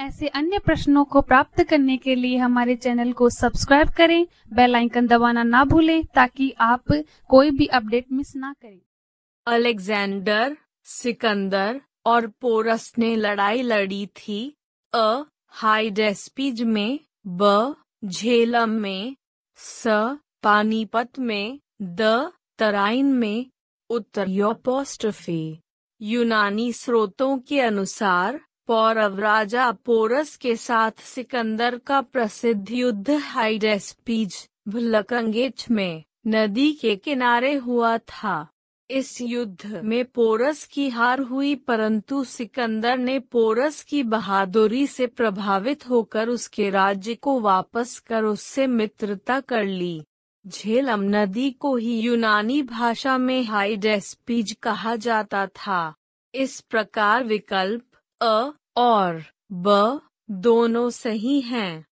ऐसे अन्य प्रश्नों को प्राप्त करने के लिए हमारे चैनल को सब्सक्राइब करें बेल आइकन दबाना ना भूलें ताकि आप कोई भी अपडेट मिस ना करें अलेक्जेंडर सिकंदर और पोरस ने लड़ाई लड़ी थी अ हाइडेस्पीज में ब झेलम में स पानीपत में द तराइन में उत्तर यूनानी स्रोतों के अनुसार पौरव राजा पोरस के साथ सिकंदर का प्रसिद्ध युद्ध हाइडेस्पीज भुलकंगेच में नदी के किनारे हुआ था इस युद्ध में पोरस की हार हुई परंतु सिकंदर ने पोरस की बहादुरी से प्रभावित होकर उसके राज्य को वापस कर उससे मित्रता कर ली झेलम नदी को ही यूनानी भाषा में हाइडेस्पीज कहा जाता था इस प्रकार विकल्प अ और ब दोनों सही हैं